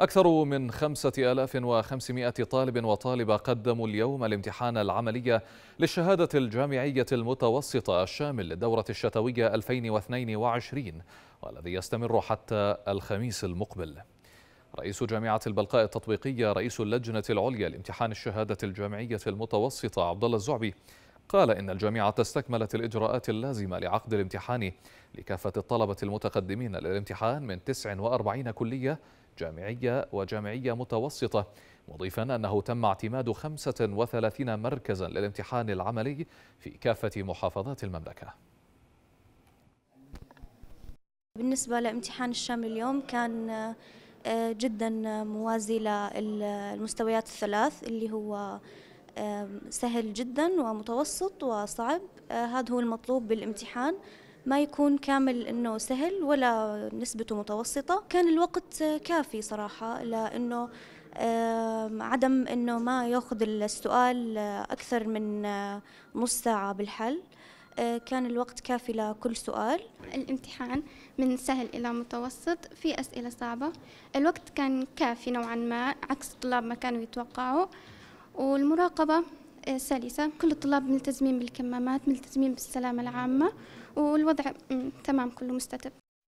أكثر من 5500 طالب وطالبة قدموا اليوم الامتحان العملي للشهادة الجامعية المتوسطة الشامل للدورة الشتوية 2022 والذي يستمر حتى الخميس المقبل رئيس جامعة البلقاء التطبيقية رئيس اللجنة العليا لامتحان الشهادة الجامعية المتوسطة عبدالله الزعبي قال إن الجامعة استكملت الإجراءات اللازمة لعقد الامتحان لكافة الطلبة المتقدمين للامتحان من 49 كلية جامعية وجامعية متوسطة مضيفا أنه تم اعتماد 35 مركزا للامتحان العملي في كافة محافظات المملكة بالنسبة لامتحان الشامل اليوم كان آه، جدا موازي للمستويات الثلاث اللي هو آه، سهل جدا ومتوسط وصعب آه، هذا هو المطلوب بالامتحان ما يكون كامل انه سهل ولا نسبته متوسطه كان الوقت كافي صراحه لانه عدم انه ما ياخذ السؤال اكثر من آه، نص ساعه بالحل آه، كان الوقت كافي لكل سؤال الامتحان من سهل إلى متوسط في أسئلة صعبة الوقت كان كافي نوعا ما عكس الطلاب ما كانوا يتوقعوا والمراقبة سلسة آه، كل الطلاب ملتزمين بالكمامات ملتزمين بالسلامة العامة والوضع تمام كله مستتب